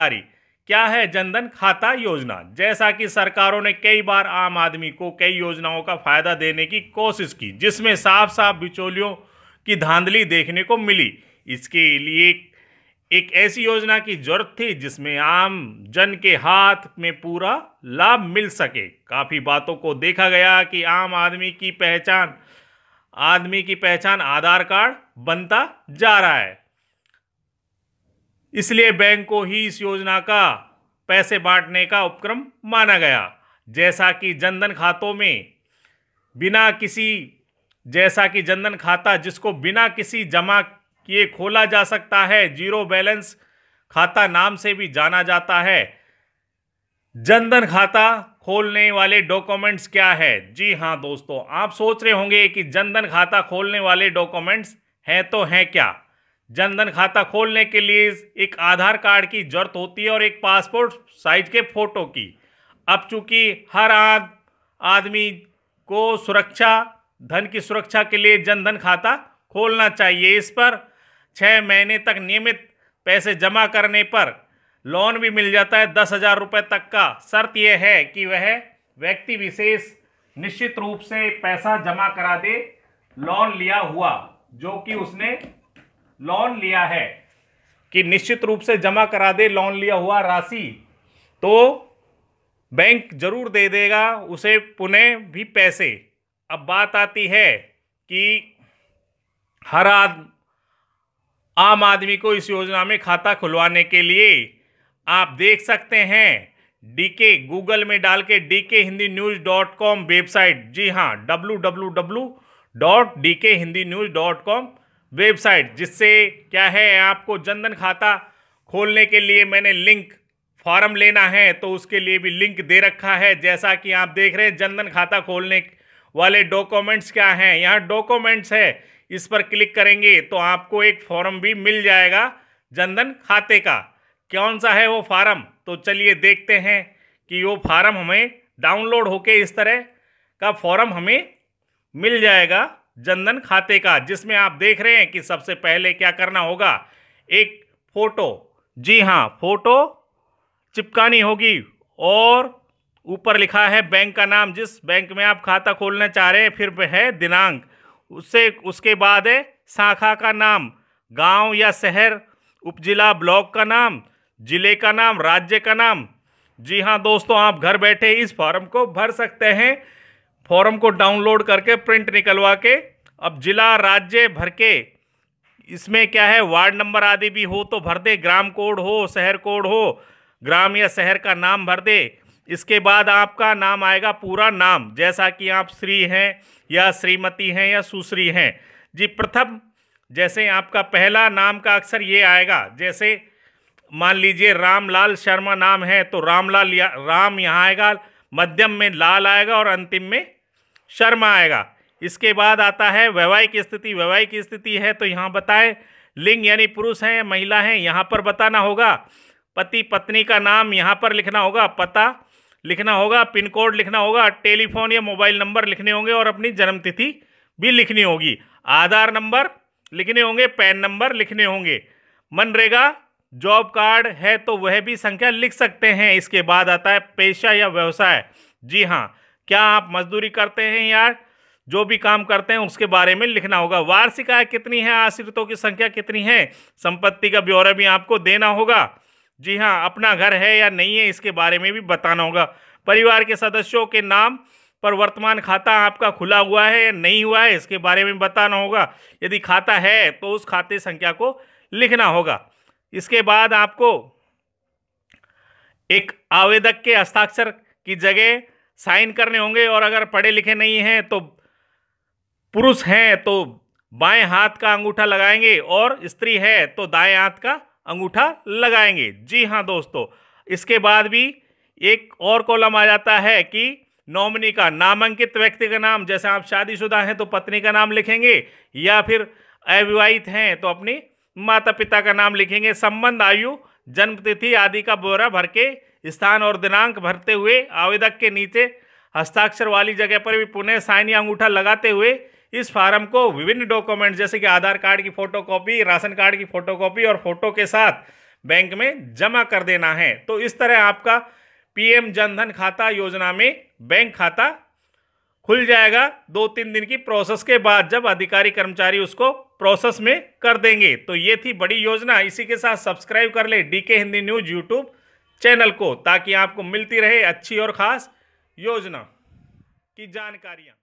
जारी क्या है जनधन खाता योजना जैसा कि सरकारों ने कई बार आम आदमी को कई योजनाओं का फायदा देने की कोशिश की जिसमें साफ साफ बिचौलियों की धांधली देखने को मिली इसके लिए एक ऐसी योजना की जरूरत थी जिसमें आम जन के हाथ में पूरा लाभ मिल सके काफ़ी बातों को देखा गया कि आम आदमी की पहचान आदमी की पहचान आधार कार्ड बनता जा रहा है इसलिए बैंक को ही इस योजना का पैसे बांटने का उपक्रम माना गया जैसा कि जनधन खातों में बिना किसी जैसा कि जनधन खाता जिसको बिना किसी जमा किए खोला जा सकता है जीरो बैलेंस खाता नाम से भी जाना जाता है जनधन खाता खोलने वाले डॉक्यूमेंट्स क्या है जी हाँ दोस्तों आप सोच रहे होंगे कि जनधन खाता खोलने वाले डॉक्यूमेंट्स हैं तो हैं क्या जनधन खाता खोलने के लिए एक आधार कार्ड की जरूरत होती है और एक पासपोर्ट साइज के फ़ोटो की अब चूंकि हर आद आदमी को सुरक्षा धन की सुरक्षा के लिए जनधन खाता खोलना चाहिए इस पर छः महीने तक नियमित पैसे जमा करने पर लोन भी मिल जाता है दस हज़ार रुपये तक का शर्त यह है कि वह व्यक्ति विशेष निश्चित रूप से पैसा जमा करा दे लोन लिया हुआ जो कि उसने लोन लिया है कि निश्चित रूप से जमा करा दे लोन लिया हुआ राशि तो बैंक जरूर दे देगा उसे पुनः भी पैसे अब बात आती है कि हर आद, आम आदमी को इस योजना में खाता खुलवाने के लिए आप देख सकते हैं डीके गूगल में डाल के D K Hindi news dot com website जी हाँ W W W dot D K Hindi news dot com website जिससे क्या है आपको जनधन खाता खोलने के लिए मैंने लिंक फॉर्म लेना है तो उसके लिए भी लिंक दे रखा है जैसा कि आप देख रहे हैं जनधन खाता खोलने वाले डॉक्यूमेंट्स क्या हैं यहाँ डॉक्यूमेंट्स है इस पर क्लिक करेंगे तो आपको एक फॉर्म भी मिल जाएगा जनधन खाते का कौन सा है वो फार्म तो चलिए देखते हैं कि वो फार्म हमें डाउनलोड होके इस तरह का फॉर्म हमें मिल जाएगा जनधन खाते का जिसमें आप देख रहे हैं कि सबसे पहले क्या करना होगा एक फ़ोटो जी हाँ फ़ोटो चिपकानी होगी और ऊपर लिखा है बैंक का नाम जिस बैंक में आप खाता खोलना चाह रहे हैं फिर है दिनांक उससे उसके बाद है शाखा का नाम गांव या शहर उपजिला ब्लॉक का नाम जिले का नाम राज्य का नाम जी हाँ दोस्तों आप घर बैठे इस फॉर्म को भर सकते हैं फॉर्म को डाउनलोड करके प्रिंट निकलवा के अब जिला राज्य भर के इसमें क्या है वार्ड नंबर आदि भी हो तो भर दे ग्राम कोड हो शहर कोड हो ग्राम या शहर का नाम भर दे इसके बाद आपका नाम आएगा पूरा नाम जैसा कि आप श्री हैं या श्रीमती हैं या सुश्री हैं जी प्रथम जैसे आपका पहला नाम का अक्षर ये आएगा जैसे मान लीजिए रामलाल शर्मा नाम है तो रामलाल या राम यहाँ आएगा मध्यम में लाल आएगा और अंतिम में शर्मा आएगा इसके बाद आता है वैवाहिक स्थिति वैवाहिक स्थिति है तो यहाँ बताएं लिंग यानी पुरुष हैं महिला हैं यहाँ पर बताना होगा पति पत्नी का नाम यहाँ पर लिखना होगा पता लिखना होगा पिन कोड लिखना होगा टेलीफोन या मोबाइल नंबर लिखने होंगे और अपनी जन्मतिथि भी लिखनी होगी आधार नंबर लिखने होंगे पैन नंबर लिखने होंगे मनरेगा जॉब कार्ड है तो वह भी संख्या लिख सकते हैं इसके बाद आता है पेशा या व्यवसाय जी हाँ क्या आप मजदूरी करते हैं यार जो भी काम करते हैं उसके बारे में लिखना होगा वार्षिक आय कितनी है आश्रितों की संख्या कितनी है संपत्ति का ब्यौरा भी आपको देना होगा जी हाँ अपना घर है या नहीं है इसके बारे में भी बताना होगा परिवार के सदस्यों के नाम पर वर्तमान खाता आपका खुला हुआ है या नहीं हुआ है इसके बारे में बताना होगा यदि खाता है तो उस खाते संख्या को लिखना होगा इसके बाद आपको एक आवेदक के हस्ताक्षर की जगह साइन करने होंगे और अगर पढ़े लिखे नहीं हैं तो पुरुष हैं तो बाएं हाथ का अंगूठा लगाएंगे और स्त्री है तो दाएं हाथ का अंगूठा लगाएंगे जी हाँ दोस्तों इसके बाद भी एक और कॉलम आ जाता है कि नॉमिनी का नामांकित व्यक्ति का नाम जैसे आप शादीशुदा हैं तो पत्नी का नाम लिखेंगे या फिर अविवाहित हैं तो अपनी माता पिता का नाम लिखेंगे संबंध आयु जन्म तिथि आदि का ब्यौरा भर के स्थान और दिनांक भरते हुए आवेदक के नीचे हस्ताक्षर वाली जगह पर भी पुनः साइन या अंगूठा लगाते हुए इस फार्म को विभिन्न डॉक्यूमेंट जैसे कि आधार कार्ड की फोटोकॉपी राशन कार्ड की फोटोकॉपी और फोटो के साथ बैंक में जमा कर देना है तो इस तरह आपका पीएम जनधन खाता योजना में बैंक खाता खुल जाएगा दो तीन दिन की प्रोसेस के बाद जब अधिकारी कर्मचारी उसको प्रोसेस में कर देंगे तो ये थी बड़ी योजना इसी के साथ सब्सक्राइब कर ले DK Hindi news YouTube channel को ताकि आपको मिलती रहे अच्छी और ख़ास योजना की जानकारियाँ